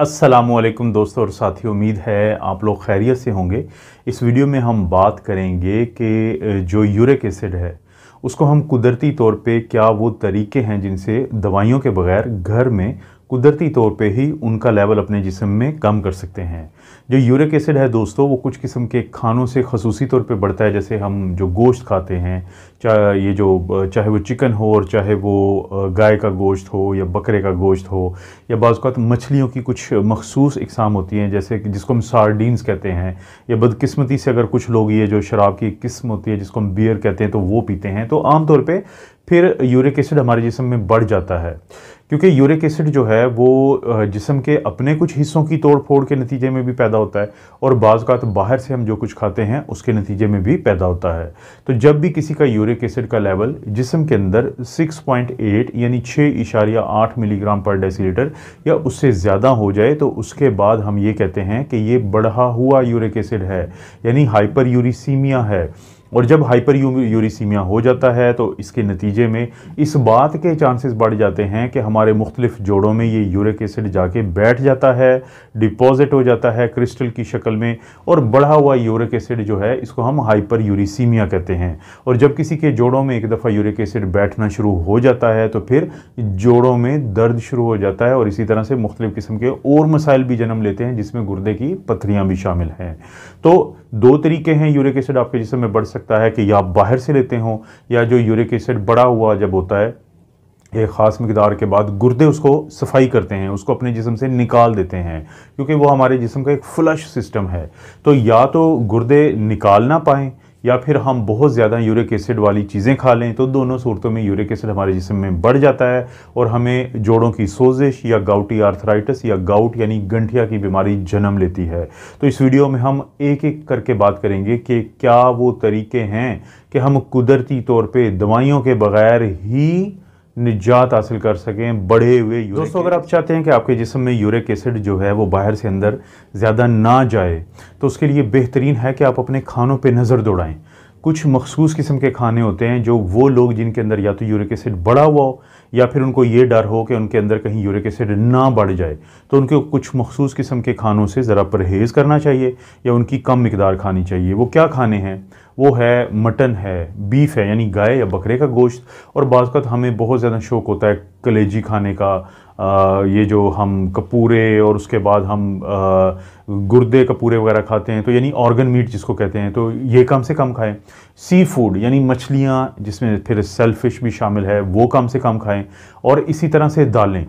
असलम दोस्तों और साथी उम्मीद है आप लोग खैरियत से होंगे इस वीडियो में हम बात करेंगे कि जो यूरिक एसिड है उसको हम कुदरती तौर पे क्या वो तरीके हैं जिनसे दवाइयों के बगैर घर में कुदरती तौर पे ही उनका लेवल अपने जिसम में कम कर सकते हैं जो यूरिक एसिड है दोस्तों वो कुछ किस्म के खानों से खसूसी तौर पे बढ़ता है जैसे हम जो गोश्त खाते हैं चाहे ये जो चाहे वो चिकन हो और चाहे वो गाय का गोश्त हो या बकरे का गोश्त हो या बाज़ात मछलियों की कुछ मखसूस इकसाम होती हैं जैसे जिसको हम सार्डीन्स कहते हैं या बदकस्मती से अगर कुछ लोग ये जो शराब की किस्म होती है जिसको हम बियर कहते हैं तो वो पीते हैं तो आमतौर पर फिर यूरिक एसिड हमारे जिसम में बढ़ जाता है क्योंकि यूरिक एसिड जो है वो जिसम के अपने कुछ हिस्सों की तोड़ फोड़ के नतीजे में भी पैदा होता है और का तो बाहर से हम जो कुछ खाते हैं उसके नतीजे में भी पैदा होता है तो जब भी किसी का यूरिक एसिड का लेवल जिसम के अंदर 6.8 यानी छः इशारिया आठ मिलीग्राम पर डेसीलीटर या उससे ज़्यादा हो जाए तो उसके बाद हम ये कहते हैं कि ये बढ़ा हुआ यूरिक एसिड है यानी हाइपर है और जब हाइपर यूरिसीमिया हो जाता है तो इसके नतीजे में इस बात के चांसेस बढ़ जाते हैं कि हमारे मुख्तलिफ जोड़ों में ये यूरिक एसिड जाके बैठ जाता है डिपॉजिट हो जाता है क्रिस्टल की शक्ल में और बढ़ा हुआ यूरिक एसिड जो है इसको हम हाइपर यूरिसीमिया कहते हैं और जब किसी के जोड़ों में एक दफ़ा यूरिक एसिड बैठना शुरू हो जाता है तो फिर जोड़ों में दर्द शुरू हो जाता है और इसी तरह से मुख्तलिफ़ किस्म के और मसाइल भी जन्म लेते हैं जिसमें गुर्दे की पथरियाँ भी शामिल हैं तो दो तरीके हैं यूरिक एसिड आपके जिसमें बढ़ सकते सकता है कि या आप बाहर से लेते हों या जो यूरिक एसिड बड़ा हुआ जब होता है एक ख़ास मकदार के बाद गुर्दे उसको सफाई करते हैं उसको अपने जिसम से निकाल देते हैं क्योंकि वो हमारे जिसम का एक फ्लश सिस्टम है तो या तो गुर्दे निकाल ना पाएँ या फिर हम बहुत ज़्यादा यूरिक एसिड वाली चीज़ें खा लें तो दोनों सूरतों में यूरिक एसिड हमारे जिसम में बढ़ जाता है और हमें जोड़ों की सोजिश या गाउटी आर्थराइटिस या गाउट यानी गंठिया की बीमारी जन्म लेती है तो इस वीडियो में हम एक एक करके बात करेंगे कि क्या वो तरीके हैं कि हम कुदरती तौर पर दवाइयों के बग़ैर ही निजात हासिल कर सकें बढ़े हुए दोस्तों अगर आप चाहते हैं कि आपके जिसम में यूरिक एसिड जो है वो बाहर से अंदर ज़्यादा ना जाए तो उसके लिए बेहतरीन है कि आप अपने खानों पे नज़र दौड़ाएं कुछ मखसूस किस्म के खाने होते हैं जो वो लोग जिनके अंदर या तो यूरिक एसिड बढ़ा हुआ हो या फिर उनको ये डर हो कि उनके अंदर कहीं यूरिक एसिड ना बढ़ जाए तो उनको कुछ मखसूस किस्म के खानों से ज़रा परहेज़ करना चाहिए या उनकी कम मकदार खानी चाहिए वो क्या खाने हैं वो है मटन है बीफ है यानी गाय या बकरे का गोश्त और बाज़ हमें बहुत ज़्यादा शौक़ होता है कलेजी खाने का ये जो हम कपूरे और उसके बाद हम गुर्दे कपूरे वगैरह खाते हैं तो यानी ऑर्गन मीट जिसको कहते हैं तो ये कम से कम खाएं सी फूड यानी मछलियाँ जिसमें फिर सेलफिश भी शामिल है वो कम से कम खाएं और इसी तरह से दालें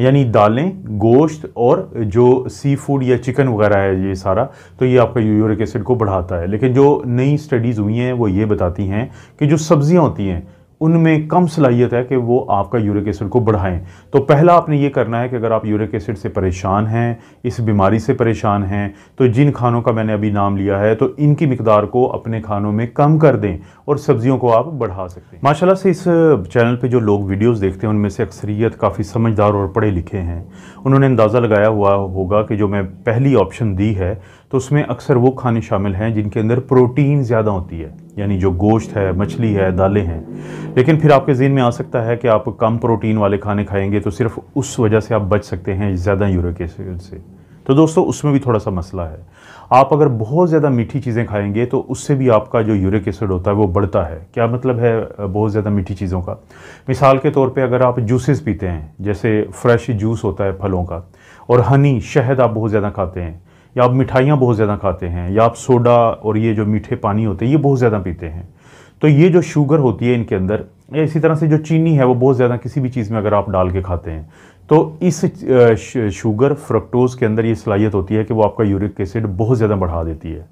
यानी दालें गोश्त और जो सी फूड या चिकन वगैरह है ये सारा तो ये आपका यूरिक एसिड को बढ़ाता है लेकिन जो नई स्टडीज़ हुई हैं वो ये बताती हैं कि जो सब्ज़ियाँ होती हैं उनमें कम सलाहियत है कि वो आपका यूरिक एसिड को बढ़ाएं तो पहला आपने ये करना है कि अगर आप यूरिक एसिड से परेशान हैं इस बीमारी से परेशान हैं तो जिन खानों का मैंने अभी नाम लिया है तो इनकी मकदार को अपने खानों में कम कर दें और सब्जियों को आप बढ़ा सकते हैं माशाला से इस चैनल पर जो लोग वीडियोज़ देखते हैं उनमें से अक्सरीत काफ़ी समझदार और पढ़े लिखे हैं उन्होंने अंदाज़ा लगाया हुआ होगा कि जो मैं पहली ऑप्शन दी है तो उसमें अक्सर वो खाने शामिल हैं जिनके अंदर प्रोटीन ज़्यादा होती है यानी जो गोश्त है मछली है दालें हैं लेकिन फिर आपके जहन में आ सकता है कि आप कम प्रोटीन वाले खाने खाएंगे तो सिर्फ उस वजह से आप बच सकते हैं ज़्यादा यूरिक एसिड से तो दोस्तों उसमें भी थोड़ा सा मसला है आप अगर बहुत ज़्यादा मीठी चीज़ें खाएंगे तो उससे भी आपका जो यूरिक एसिड होता है वो बढ़ता है क्या मतलब है बहुत ज़्यादा मीठी चीज़ों का मिसाल के तौर पे अगर आप जूसेस पीते हैं जैसे फ्रेश जूस होता है फलों का और हनी शहद आप बहुत ज़्यादा खाते हैं या आप मिठाइयाँ बहुत ज़्यादा खाते हैं या आप सोडा और ये जो मीठे पानी होते हैं ये बहुत ज़्यादा पीते हैं तो ये जो शुगर होती है इनके अंदर या इसी तरह से जो चीनी है वो बहुत ज़्यादा किसी भी चीज़ में अगर आप डाल के खाते हैं तो इस शुगर फ्रक्टोज़ के अंदर ये सलाहियत होती है कि वो आपका यूरिक एसिड बहुत ज़्यादा बढ़ा देती है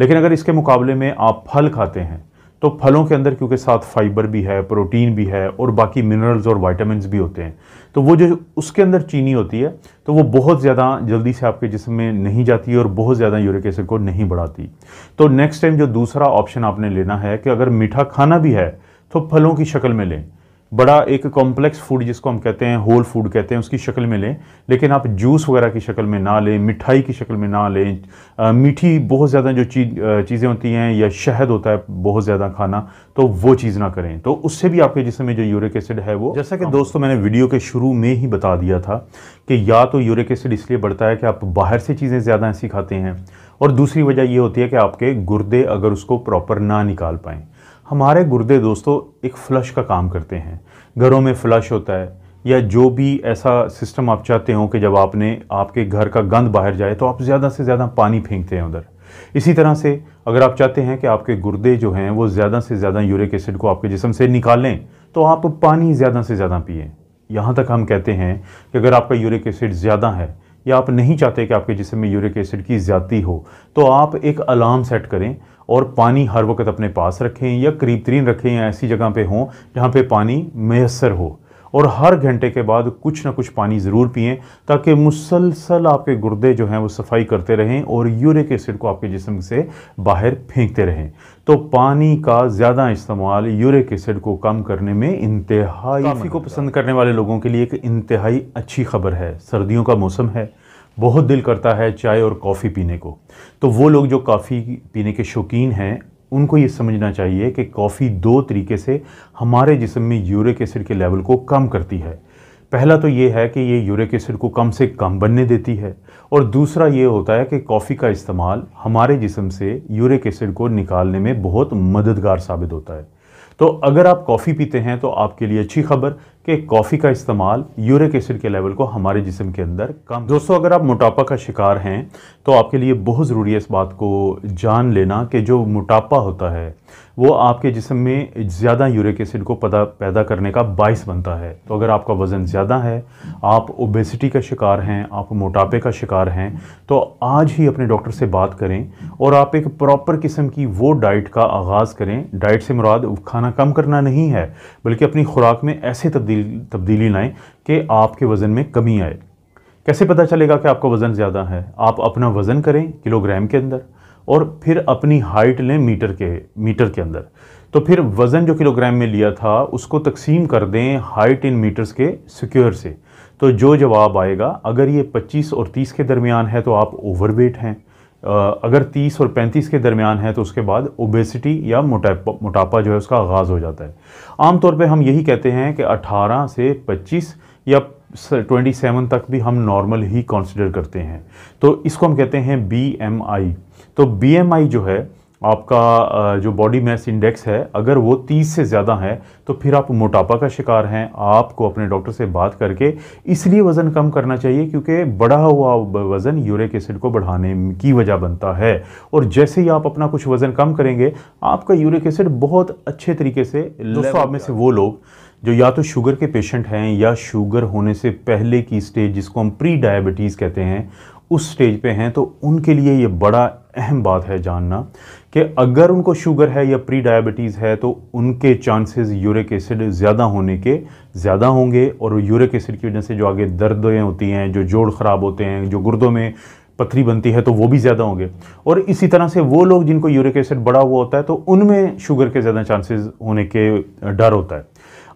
लेकिन अगर इसके मुकाबले में आप फल खाते हैं तो फलों के अंदर क्योंकि साथ फाइबर भी है प्रोटीन भी है और बाकी मिनरल्स और वाइटामिन भी होते हैं तो वो जो उसके अंदर चीनी होती है तो वो बहुत ज़्यादा जल्दी से आपके जिसम में नहीं जाती और बहुत ज़्यादा यूरिक एसिड को नहीं बढ़ाती तो नेक्स्ट टाइम जो दूसरा ऑप्शन आपने लेना है कि अगर मीठा खाना भी है तो फलों की शक्ल में लें बड़ा एक कॉम्प्लेक्स फूड जिसको हम कहते हैं होल फूड कहते हैं उसकी शक्ल में लें लेकिन आप जूस वगैरह की शक्ल में ना लें मिठाई की शक्ल में ना लें मीठी बहुत ज़्यादा जो चीज चीज़ें होती हैं या शहद होता है बहुत ज़्यादा खाना तो वो चीज़ ना करें तो उससे भी आपके जिसम में जो यूरिक एसिड है वो जैसा कि दोस्तों मैंने वीडियो के शुरू में ही बता दिया था कि या तो यूरिक एसिड इसलिए बढ़ता है कि आप बाहर से चीज़ें ज़्यादा ऐसी खाते हैं और दूसरी वजह ये होती है कि आपके गुर्दे अगर उसको प्रॉपर ना निकाल पाएँ हमारे गुर्दे दोस्तों एक फ्लश का काम करते हैं घरों में फ्लश होता है या जो भी ऐसा सिस्टम आप चाहते हो कि जब आपने आपके घर का गंद बाहर जाए तो आप ज़्यादा से ज़्यादा पानी फेंकते हैं उधर इसी तरह से अगर आप चाहते हैं कि आपके गुर्दे जो हैं वो ज़्यादा से ज़्यादा यूरिक एसिड को आपके जिसम से निकालें तो आप पानी ज़्यादा से ज़्यादा पिए यहाँ तक हम कहते हैं कि अगर आपका यूरिक एसिड ज़्यादा है या आप नहीं चाहते कि आपके जिसम में यूरिक एसिड की ज़्यादा हो तो आप एक अलार्म सेट करें और पानी हर वक्त अपने पास रखें या करीब तरीन रखें या ऐसी जगह पे हों जहाँ पे पानी मैसर हो और हर घंटे के बाद कुछ ना कुछ पानी ज़रूर पिएं ताकि मुसलसल आपके गुर्दे जो हैं वो सफाई करते रहें और यूरिक एसिड को आपके जिसम से बाहर फेंकते रहें तो पानी का ज़्यादा इस्तेमाल यूरिक एसिड को कम करने में इंतहाई को पसंद करने वाले लोगों के लिए एक इंतहाई अच्छी खबर है सर्दियों का मौसम है बहुत दिल करता है चाय और कॉफ़ी पीने को तो वो लोग जो कॉफ़ी पीने के शौकीन हैं उनको ये समझना चाहिए कि कॉफ़ी दो तरीके से हमारे जिसम में यूरिक एसिड के लेवल को कम करती है पहला तो ये है कि ये यूरिक एसिड को कम से कम बनने देती है और दूसरा ये होता है कि कॉफ़ी का इस्तेमाल हमारे जिसम से यूरिक एसिड को निकालने में बहुत मददगार साबित होता है तो अगर आप कॉफ़ी पीते हैं तो आपके लिए अच्छी खबर कि कॉफ़ी का इस्तेमाल यूरिक एसिड के लेवल को हमारे जिसम के अंदर कम दोस्तों अगर आप मोटापा का शिकार हैं तो आपके लिए बहुत ज़रूरी है इस बात को जान लेना कि जो मोटापा होता है वो आपके जिसम में ज़्यादा यूरिक एसिड को पदा पैदा करने का बायस बनता है तो अगर आपका वज़न ज़्यादा है आप ओबेसिटी का शिकार हैं आप मोटापे का शिकार हैं तो आज ही अपने डॉक्टर से बात करें और आप एक प्रॉपर किस्म की वो डाइट का आगाज़ करें डाइट से मुराद खाना कम करना नहीं है बल्कि अपनी खुराक में ऐसे तब्दील तब्दीली लाएँ कि आपके वज़न में कमी आए कैसे पता चलेगा कि आपका वज़न ज़्यादा है आप अपना वज़न करें किलोग्राम के अंदर और फिर अपनी हाइट लें मीटर के मीटर के अंदर तो फिर वज़न जो किलोग्राम में लिया था उसको तकसीम कर दें हाइट इन मीटर्स के सिक्योर से तो जो जवाब आएगा अगर ये 25 और 30 के दरमियान है तो आप ओवरवेट हैं अगर 30 और 35 के दरमियान है तो उसके बाद ओबेसिटी या मोटापा मोटापा जो है उसका आगाज़ हो जाता है आमतौर पे हम यही कहते हैं कि 18 से 25 या 27 तक भी हम नॉर्मल ही कंसीडर करते हैं तो इसको हम कहते हैं बीएमआई तो बीएमआई जो है आपका जो बॉडी मैस इंडेक्स है अगर वो 30 से ज़्यादा है तो फिर आप मोटापा का शिकार हैं आपको अपने डॉक्टर से बात करके इसलिए वज़न कम करना चाहिए क्योंकि बढ़ा हुआ वज़न यूरिक एसिड को बढ़ाने की वजह बनता है और जैसे ही आप अपना कुछ वज़न कम करेंगे आपका यूरिक एसिड बहुत अच्छे तरीके से दोस्तों आप में से वो लोग जो या तो शुगर के पेशेंट हैं या शुगर होने से पहले की स्टेज जिसको हम प्री डायबिटीज़ कहते हैं उस स्टेज पे हैं तो उनके लिए ये बड़ा अहम बात है जानना कि अगर उनको शुगर है या प्री डायबिटीज़ है तो उनके चांसेस यूरिक एसिड ज़्यादा होने के ज़्यादा होंगे और यूरिक एसिड की वजह से जो आगे दर्दें होती हैं जो जोड़ ख़राब होते हैं जो गुर्दों में पथरी बनती है तो वो भी ज़्यादा होंगे और इसी तरह से वो लोग जिनको यूरिक एसिड बढ़ा हुआ होता है तो उनमें शुगर के ज़्यादा चांसेस होने के डर होता है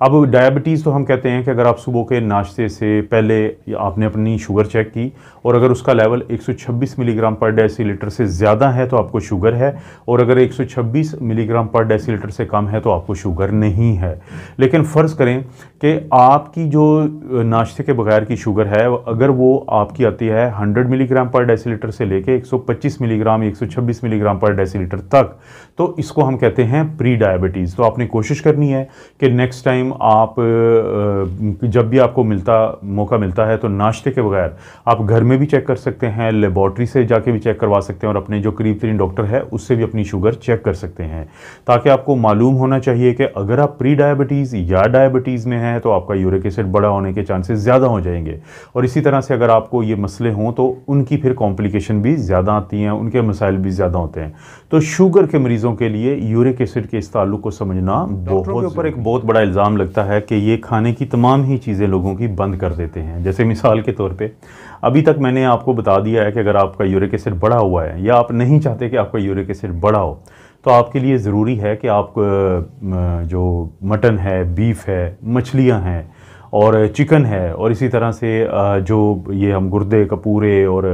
अब डायबिटीज़ तो हम कहते हैं कि अगर आप सुबह के नाश्ते से पहले आपने अपनी शुगर चेक की और अगर उसका लेवल 126 मिलीग्राम पर डेसीलीटर से ज़्यादा है तो आपको शुगर है और अगर 126 मिलीग्राम पर डेसीलीटर से कम है तो आपको शुगर नहीं है लेकिन फ़र्ज़ करें कि आपकी जो नाश्ते के बगैर की शुगर है अगर वो आपकी आती है हंड्रेड मिलीग्राम पर लीटर से लेके एक मिलीग्राम एक मिलीग्राम पर लीटर तक तो इसको हम कहते हैं प्री डायबिटीज़ तो आपने कोशिश करनी है कि नेक्स्ट टाइम टाइम आप जब भी आपको मिलता मौका मिलता है तो नाश्ते के बगैर आप घर में भी चेक कर सकते हैं लेबॉर्ट्री से जाके भी चेक करवा सकते हैं और अपने जो करीब तरीन डॉक्टर है उससे भी अपनी शुगर चेक कर सकते हैं ताकि आपको मालूम होना चाहिए कि अगर आप प्री डायबिटीज़ या डायबिटीज़ में हैं तो आपका यूरिक एसिड बड़ा होने के चांसेस ज़्यादा हो जाएंगे और इसी तरह से अगर आपको ये मसले हों तो उनकी फिर कॉम्प्लिकेशन भी ज़्यादा आती हैं उनके मसाइल भी ज़्यादा होते हैं तो शुगर के मरीज़ों के लिए यूरिक एसिड के इस तल्लु को समझना बहुत ऊपर एक बहुत बड़ा इल्ज़ाम लगता है कि ये खाने की तमाम ही चीज़ें लोगों की बंद कर देते हैं जैसे मिसाल के तौर पे अभी तक मैंने आपको बता दिया है कि अगर आपका यूरिक एसिड बढ़ा हुआ है या आप नहीं चाहते कि आपका यूरिक एसिड बढ़ा हो तो आपके लिए ज़रूरी है कि आप जो मटन है बीफ है मछलियाँ हैं और चिकन है और इसी तरह से जो ये हम गुर्दे कपूरे और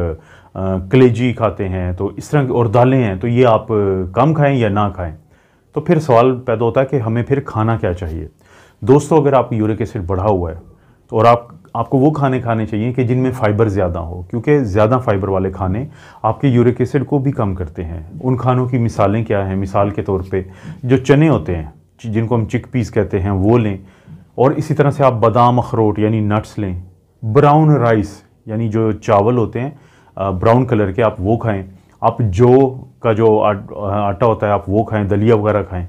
कलेजी खाते हैं तो इस तरह और दालें हैं तो ये आप कम खाएं या ना खाएं तो फिर सवाल पैदा होता है कि हमें फिर खाना क्या चाहिए दोस्तों अगर आप यूरिक एसिड बढ़ा हुआ है तो और आप आपको वो खाने खाने चाहिए कि जिनमें फाइबर ज़्यादा हो क्योंकि ज़्यादा फाइबर वाले खाने आपके यूरिक एसिड को भी कम करते हैं उन खानों की मिसालें क्या हैं मिसाल के तौर पे जो चने होते हैं जिनको हम चिक पीस कहते हैं वो लें और इसी तरह से आप बादाम अखरोट यानी नट्स लें ब्राउन राइस यानी जो चावल होते हैं ब्राउन कलर के आप वो खाएँ आप जो का जो आटा होता है आप वो खाएँ दलिया वगैरह खाएँ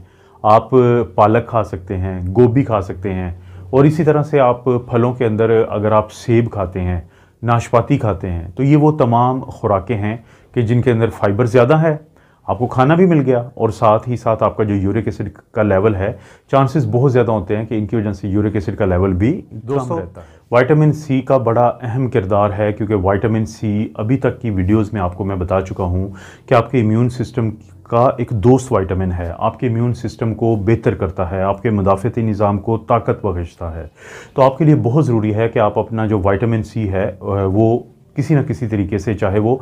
आप पालक खा सकते हैं गोभी खा सकते हैं और इसी तरह से आप फलों के अंदर अगर आप सेब खाते हैं नाशपाती खाते हैं तो ये वो तमाम खुराकें हैं कि जिनके अंदर फाइबर ज़्यादा है आपको खाना भी मिल गया और साथ ही साथ आपका जो यूरिक एसिड का लेवल है चांसेस बहुत ज़्यादा होते हैं कि इनकी वजह से यूरिक एसिड का लेवल भी कम रहता है वाइटामिन सी का बड़ा अहम किरदार है क्योंकि वाइटामिन सी अभी तक की वीडियोस में आपको मैं बता चुका हूँ कि आपके इम्यून सिस्टम का एक दोस्त वाइटामिन है आपके इम्यून सिस्टम को बेहतर करता है आपके मुदाफती निज़ाम को ताकत बख्शता है तो आपके लिए बहुत ज़रूरी है कि आप अपना जो वाइटामिन सी है वो किसी ना किसी तरीके से चाहे वो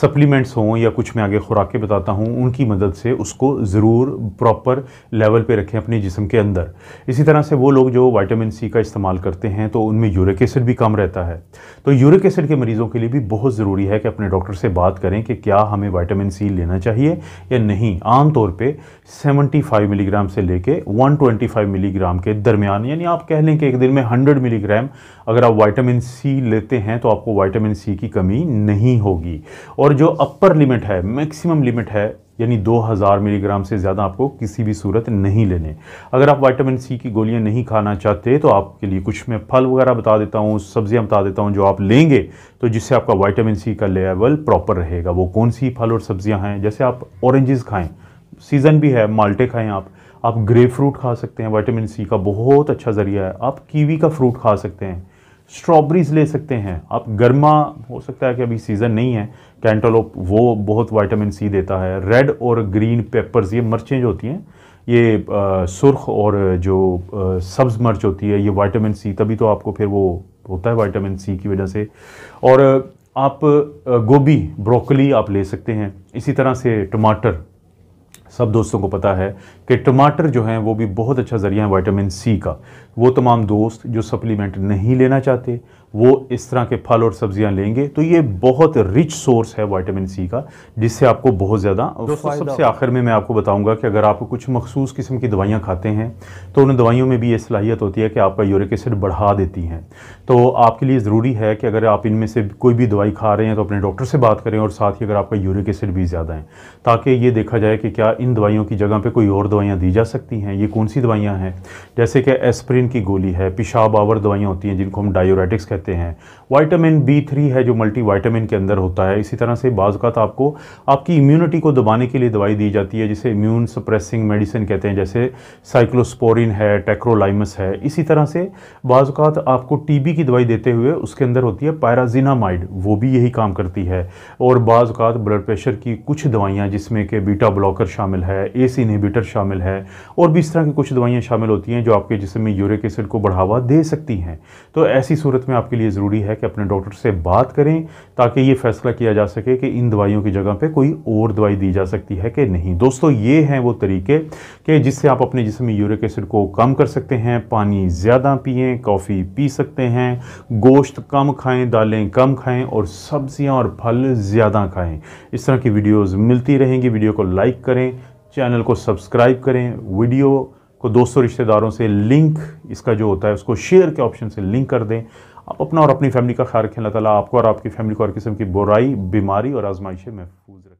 सप्लीमेंट्स हों या कुछ मैं आगे खुराकें बताता हूँ उनकी मदद से उसको ज़रूर प्रॉपर लेवल पे रखें अपने जिसम के अंदर इसी तरह से वो लोग जो वाइटामिन सी का इस्तेमाल करते हैं तो उनमें यूरिक एसिड भी कम रहता है तो यूरिक एसिड के मरीज़ों के लिए भी बहुत ज़रूरी है कि अपने डॉक्टर से बात करें कि क्या हमें वाइटामिन सी लेना चाहिए या नहीं आम तौर पर सेवेंटी मिलीग्राम से ले कर मिलीग्राम के दरमियान यानी आप कह लें कि एक दिन में हंड्रेड मिलीग्राम अगर आप वाइटामिन सी लेते हैं तो आपको वाइटामिन सी की कमी नहीं होगी और जो अपर लिमिट है मैक्सिमम लिमिट है यानी 2000 मिलीग्राम से ज़्यादा आपको किसी भी सूरत नहीं लेने अगर आप विटामिन सी की गोलियां नहीं खाना चाहते तो आपके लिए कुछ मैं फल वगैरह बता देता हूँ सब्जियां बता देता हूँ जो आप लेंगे तो जिससे आपका विटामिन सी का लेवल प्रॉपर रहेगा वो कौन सी फल और सब्जियां हैं जैसे आप औरेंजेस खाएँ सीज़न भी है माल्टे खाएँ आप आप ग्रे फ्रूट खा सकते हैं वाइटामिन सी का बहुत अच्छा ज़रिया है आप कीवी का फ्रूट खा सकते हैं स्ट्रॉबेरीज ले सकते हैं आप गर्मा हो सकता है कि अभी सीज़न नहीं है कैंटोलोप वो बहुत वाइटामिन सी देता है रेड और ग्रीन पेपर्स ये मर्चें जो होती हैं ये सुर्ख और जो सब्ज़ मर्च होती है ये वाइटामिन सी तभी तो आपको फिर वो होता है वाइटामिन सी की वजह से और आप गोभी ब्रोकली आप ले सकते हैं इसी तरह से टमाटर सब दोस्तों को पता है कि टमाटर जो हैं वो भी बहुत अच्छा ज़रिया है वाइटामिन सी का वो तमाम दोस्त जो सप्लीमेंट नहीं लेना चाहते वो इस तरह के फल और सब्जियां लेंगे तो ये बहुत रिच सोर्स है विटामिन सी का जिससे आपको बहुत ज़्यादा दोस्तों सबसे आखिर में मैं आपको बताऊंगा कि अगर आप कुछ मखसूस किस्म की दवाइयां खाते हैं तो उन दवाइयों में भी ये सलाहियत होती है कि आपका यूरिक एसिड बढ़ा देती हैं तो आपके लिए ज़रूरी है कि अगर आप इनमें से कोई भी दवाई खा रहे हैं तो अपने डॉक्टर से बात करें और साथ ही अगर आपका यूरिक एसिड भी ज़्यादा है ताकि ये देखा जाए कि क्या इन दवाइयों की जगह पर कोई और दवाइयाँ दी जा सकती हैं ये कौन सी दवाइयाँ हैं जैसे कि एस्प्रिन की गोली है पेशाब आवर दवाइयाँ होती हैं जिनको हम डायोरेटिक्स कहते हैं कहते हैं वाइटामिन बी थ्री है जो मल्टी वाइटामिन के अंदर होता है इसी तरह से बाज़ात आपको आपकी इम्यूनिटी को दबाने के लिए दवाई दी जाती है जिसे इम्यून सप्रेसिंग मेडिसिन कहते हैं जैसे साइक्लोस्पोरिन है टेक्रोलाइमस है इसी तरह से बाज़ात आपको टी की दवाई देते हुए उसके अंदर होती है पैराजिनामाइड वो भी यही काम करती है और बाज़ात ब्लड प्रेशर की कुछ दवाइयाँ जिसमें कि बीटा ब्लॉकर शामिल है ए इनहिबिटर शामिल है और भी इस तरह की कुछ दवाइयाँ शामिल होती हैं जो आपके जिसमें यूरिक एसिड को बढ़ावा दे सकती हैं तो ऐसी सूरत में आपके लिए ज़रूरी है कि अपने डॉक्टर से बात करें ताकि ये फैसला किया जा सके कि इन दवाइयों की जगह पे कोई और दवाई दी जा सकती है कि नहीं दोस्तों ये हैं वो तरीके कि जिससे आप अपने जिसम में यूरिक एसिड को कम कर सकते हैं पानी ज़्यादा पिएँ कॉफ़ी पी सकते हैं गोश्त कम खाएँ दालें कम खाएँ और सब्ज़ियाँ और फल ज़्यादा खाएँ इस तरह की वीडियोज़ मिलती रहेंगी वीडियो को लाइक करें चैनल को सब्सक्राइब करें वीडियो को दोस्तों रिश्तेदारों से लिंक इसका जो होता है उसको शेयर के ऑप्शन से लिंक कर दें आप अपना और अपनी फैमिली का ख्याल रखें अल्लाह ताला आपको और आपकी फैमिली को हर किस्म की बुराई बीमारी और आजमाइशें महफूज